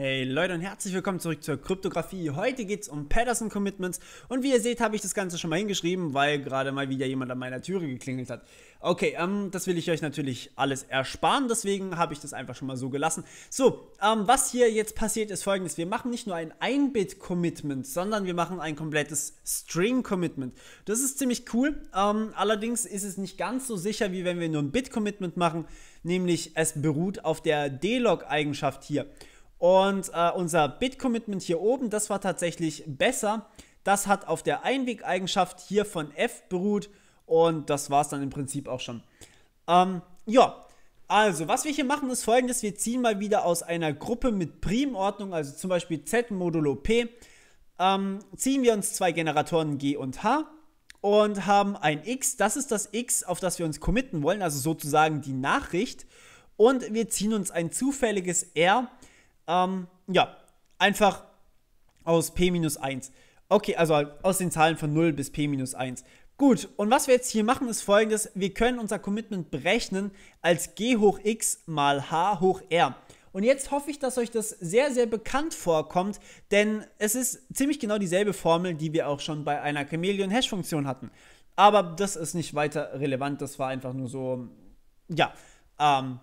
Hey Leute und herzlich willkommen zurück zur Kryptographie. Heute geht es um Patterson Commitments und wie ihr seht, habe ich das Ganze schon mal hingeschrieben, weil gerade mal wieder jemand an meiner Türe geklingelt hat. Okay, ähm, das will ich euch natürlich alles ersparen, deswegen habe ich das einfach schon mal so gelassen. So, ähm, was hier jetzt passiert ist folgendes. Wir machen nicht nur ein 1 bit commitment sondern wir machen ein komplettes String-Commitment. Das ist ziemlich cool, ähm, allerdings ist es nicht ganz so sicher, wie wenn wir nur ein Bit-Commitment machen, nämlich es beruht auf der D-Log-Eigenschaft hier. Und äh, unser Bit-Commitment hier oben, das war tatsächlich besser. Das hat auf der Einwegeigenschaft hier von F beruht und das war es dann im Prinzip auch schon. Ähm, ja, also was wir hier machen ist folgendes, wir ziehen mal wieder aus einer Gruppe mit Primordnung, also zum Beispiel Z modulo P, ähm, ziehen wir uns zwei Generatoren G und H und haben ein X, das ist das X, auf das wir uns committen wollen, also sozusagen die Nachricht und wir ziehen uns ein zufälliges R, ähm, ja, einfach aus P-1. Okay, also halt aus den Zahlen von 0 bis P-1. Gut, und was wir jetzt hier machen, ist folgendes. Wir können unser Commitment berechnen als G hoch X mal H hoch R. Und jetzt hoffe ich, dass euch das sehr, sehr bekannt vorkommt, denn es ist ziemlich genau dieselbe Formel, die wir auch schon bei einer Chameleon-Hash-Funktion hatten. Aber das ist nicht weiter relevant, das war einfach nur so, ja, ähm,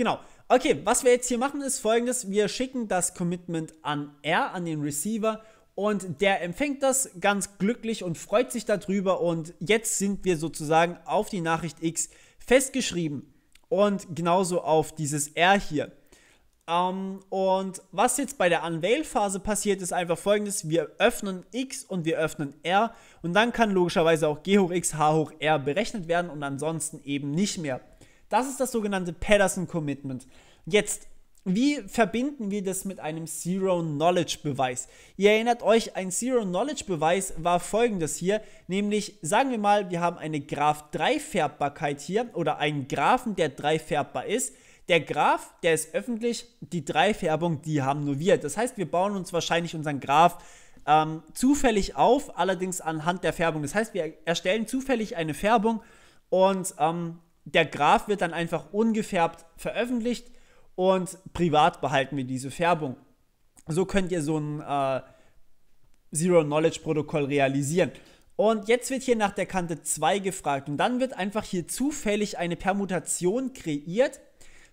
Genau. Okay, was wir jetzt hier machen ist folgendes. Wir schicken das Commitment an R, an den Receiver und der empfängt das ganz glücklich und freut sich darüber und jetzt sind wir sozusagen auf die Nachricht X festgeschrieben und genauso auf dieses R hier. Ähm, und was jetzt bei der Unveil-Phase passiert, ist einfach folgendes: Wir öffnen X und wir öffnen R und dann kann logischerweise auch G hoch X, H hoch R berechnet werden und ansonsten eben nicht mehr. Das ist das sogenannte Patterson commitment Jetzt, wie verbinden wir das mit einem Zero-Knowledge-Beweis? Ihr erinnert euch, ein Zero-Knowledge-Beweis war folgendes hier, nämlich sagen wir mal, wir haben eine Graph-3-Färbbarkeit hier oder einen Graphen, der 3 färbbar ist. Der Graph, der ist öffentlich, die 3-Färbung, die haben nur wir. Das heißt, wir bauen uns wahrscheinlich unseren Graph ähm, zufällig auf, allerdings anhand der Färbung. Das heißt, wir erstellen zufällig eine Färbung und ähm, der Graph wird dann einfach ungefärbt veröffentlicht und privat behalten wir diese Färbung. So könnt ihr so ein äh, Zero-Knowledge-Protokoll realisieren. Und jetzt wird hier nach der Kante 2 gefragt und dann wird einfach hier zufällig eine Permutation kreiert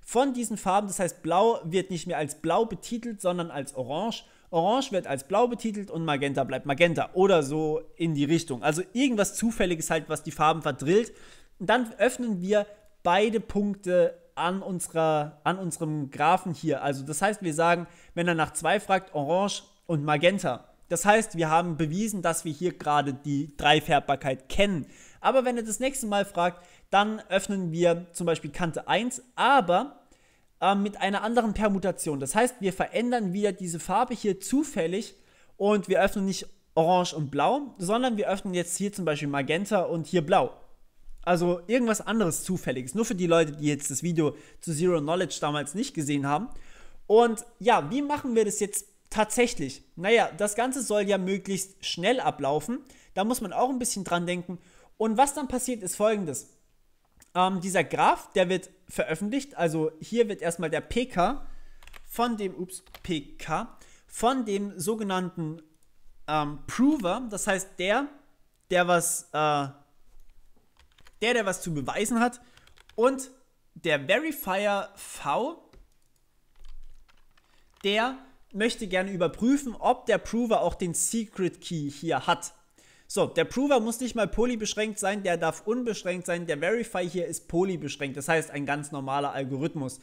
von diesen Farben. Das heißt, blau wird nicht mehr als blau betitelt, sondern als orange. Orange wird als blau betitelt und Magenta bleibt Magenta oder so in die Richtung. Also irgendwas Zufälliges halt, was die Farben verdrillt. Und dann öffnen wir beide Punkte an, unserer, an unserem Graphen hier. Also das heißt, wir sagen, wenn er nach 2 fragt, Orange und Magenta. Das heißt, wir haben bewiesen, dass wir hier gerade die Dreifärbbarkeit kennen. Aber wenn er das nächste Mal fragt, dann öffnen wir zum Beispiel Kante 1, aber äh, mit einer anderen Permutation. Das heißt, wir verändern wieder diese Farbe hier zufällig und wir öffnen nicht Orange und Blau, sondern wir öffnen jetzt hier zum Beispiel Magenta und hier Blau. Also irgendwas anderes Zufälliges. Nur für die Leute, die jetzt das Video zu Zero Knowledge damals nicht gesehen haben. Und ja, wie machen wir das jetzt tatsächlich? Naja, das Ganze soll ja möglichst schnell ablaufen. Da muss man auch ein bisschen dran denken. Und was dann passiert, ist folgendes. Ähm, dieser Graph, der wird veröffentlicht. Also hier wird erstmal der PK von dem, ups, PK, von dem sogenannten ähm, Prover, das heißt der, der was äh, der, der was zu beweisen hat und der Verifier V, der möchte gerne überprüfen, ob der Prover auch den Secret Key hier hat. So, der Prover muss nicht mal polybeschränkt sein, der darf unbeschränkt sein. Der Verify hier ist polybeschränkt, das heißt ein ganz normaler Algorithmus.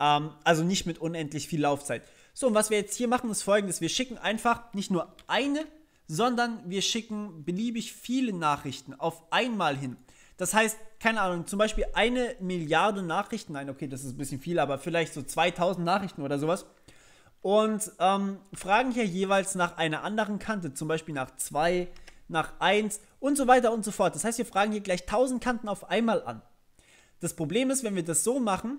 Ähm, also nicht mit unendlich viel Laufzeit. So, und was wir jetzt hier machen, ist folgendes. Wir schicken einfach nicht nur eine, sondern wir schicken beliebig viele Nachrichten auf einmal hin. Das heißt, keine Ahnung, zum Beispiel eine Milliarde Nachrichten, nein, okay, das ist ein bisschen viel, aber vielleicht so 2000 Nachrichten oder sowas. Und ähm, fragen hier jeweils nach einer anderen Kante, zum Beispiel nach 2, nach 1 und so weiter und so fort. Das heißt, wir fragen hier gleich 1000 Kanten auf einmal an. Das Problem ist, wenn wir das so machen,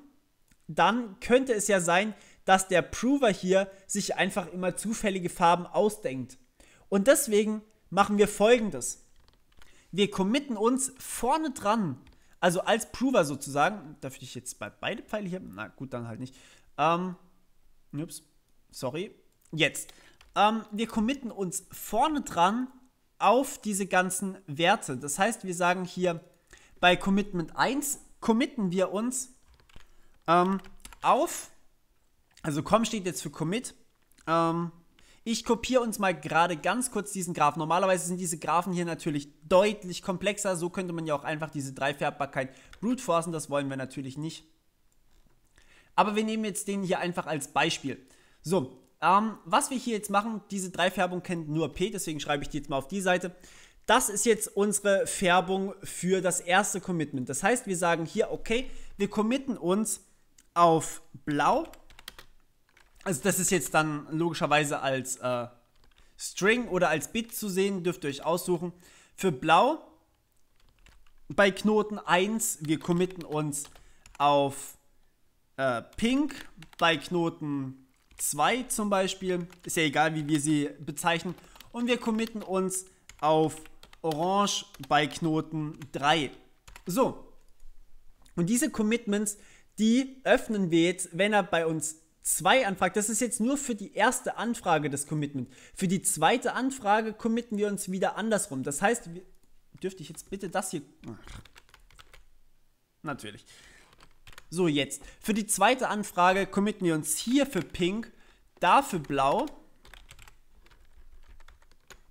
dann könnte es ja sein, dass der Prover hier sich einfach immer zufällige Farben ausdenkt. Und deswegen machen wir folgendes wir committen uns vorne dran, also als Prover sozusagen, darf ich jetzt bei beide Pfeile hier, na gut, dann halt nicht. Ähm, ups, sorry. Jetzt. Ähm, wir committen uns vorne dran auf diese ganzen Werte. Das heißt, wir sagen hier bei Commitment 1 committen wir uns ähm, auf, also com steht jetzt für commit, ähm, ich kopiere uns mal gerade ganz kurz diesen Graph. Normalerweise sind diese Graphen hier natürlich deutlich komplexer. So könnte man ja auch einfach diese Dreifärbbarkeit brute forcen. Das wollen wir natürlich nicht. Aber wir nehmen jetzt den hier einfach als Beispiel. So, ähm, was wir hier jetzt machen, diese Dreifärbung kennt nur P, deswegen schreibe ich die jetzt mal auf die Seite. Das ist jetzt unsere Färbung für das erste Commitment. Das heißt, wir sagen hier, okay, wir committen uns auf blau also das ist jetzt dann logischerweise als äh, String oder als Bit zu sehen, dürft ihr euch aussuchen. Für blau bei Knoten 1, wir committen uns auf äh, pink, bei Knoten 2 zum Beispiel, ist ja egal, wie wir sie bezeichnen, und wir committen uns auf orange bei Knoten 3. So, und diese Commitments, die öffnen wir jetzt, wenn er bei uns zwei Anfragen, das ist jetzt nur für die erste Anfrage das Commitment. Für die zweite Anfrage committen wir uns wieder andersrum. Das heißt, dürfte ich jetzt bitte das hier... Ach. Natürlich. So, jetzt. Für die zweite Anfrage committen wir uns hier für pink, dafür blau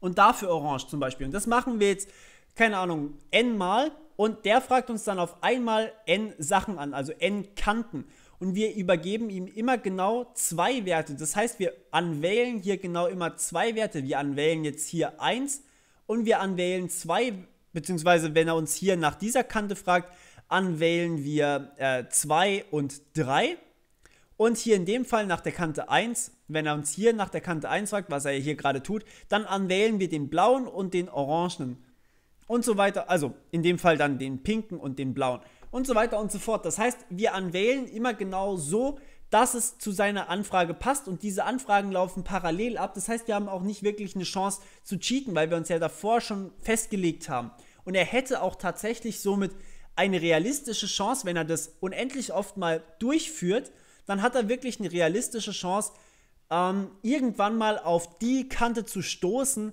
und dafür orange zum Beispiel. Und das machen wir jetzt, keine Ahnung, n mal und der fragt uns dann auf einmal n Sachen an, also n Kanten und wir übergeben ihm immer genau zwei Werte. Das heißt, wir anwählen hier genau immer zwei Werte. Wir anwählen jetzt hier 1 und wir anwählen 2, beziehungsweise wenn er uns hier nach dieser Kante fragt, anwählen wir 2 äh, und 3. Und hier in dem Fall nach der Kante 1, wenn er uns hier nach der Kante 1 fragt, was er hier gerade tut, dann anwählen wir den blauen und den orangenen. Und so weiter, also in dem Fall dann den pinken und den blauen und so weiter und so fort. Das heißt, wir anwählen immer genau so, dass es zu seiner Anfrage passt und diese Anfragen laufen parallel ab. Das heißt, wir haben auch nicht wirklich eine Chance zu cheaten, weil wir uns ja davor schon festgelegt haben. Und er hätte auch tatsächlich somit eine realistische Chance, wenn er das unendlich oft mal durchführt, dann hat er wirklich eine realistische Chance, ähm, irgendwann mal auf die Kante zu stoßen,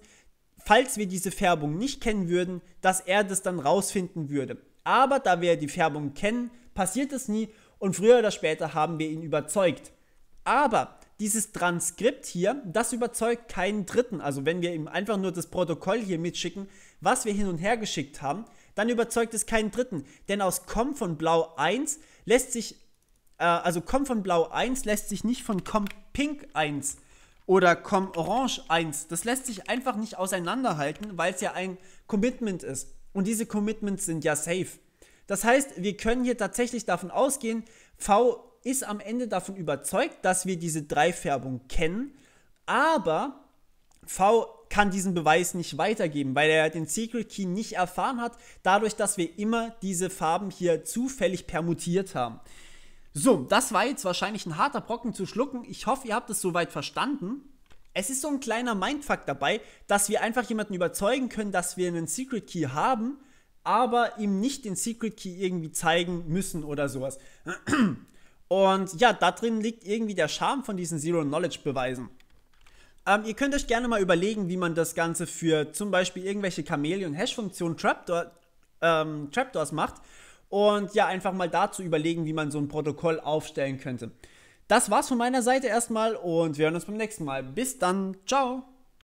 falls wir diese Färbung nicht kennen würden, dass er das dann rausfinden würde. Aber da wir die Färbung kennen, passiert es nie und früher oder später haben wir ihn überzeugt. Aber dieses Transkript hier, das überzeugt keinen Dritten. Also wenn wir ihm einfach nur das Protokoll hier mitschicken, was wir hin und her geschickt haben, dann überzeugt es keinen Dritten. Denn aus Com von Blau 1 lässt sich, äh, also Com von Blau 1 lässt sich nicht von Com Pink 1 oder Com Orange 1, das lässt sich einfach nicht auseinanderhalten, weil es ja ein Commitment ist. Und diese Commitments sind ja safe. Das heißt, wir können hier tatsächlich davon ausgehen, V ist am Ende davon überzeugt, dass wir diese Dreifärbung kennen, aber V kann diesen Beweis nicht weitergeben, weil er den Secret Key nicht erfahren hat, dadurch, dass wir immer diese Farben hier zufällig permutiert haben. So, das war jetzt wahrscheinlich ein harter Brocken zu schlucken. Ich hoffe, ihr habt es soweit verstanden es ist so ein kleiner Mindfuck dabei, dass wir einfach jemanden überzeugen können, dass wir einen Secret Key haben, aber ihm nicht den Secret Key irgendwie zeigen müssen oder sowas. Und ja, da drin liegt irgendwie der Charme von diesen Zero-Knowledge-Beweisen. Ähm, ihr könnt euch gerne mal überlegen, wie man das Ganze für zum Beispiel irgendwelche Chameleon-Hash-Funktionen Trapdoor, ähm, Trapdoors macht. Und ja, einfach mal dazu überlegen, wie man so ein Protokoll aufstellen könnte. Das war's von meiner Seite erstmal und wir hören uns beim nächsten Mal. Bis dann. Ciao.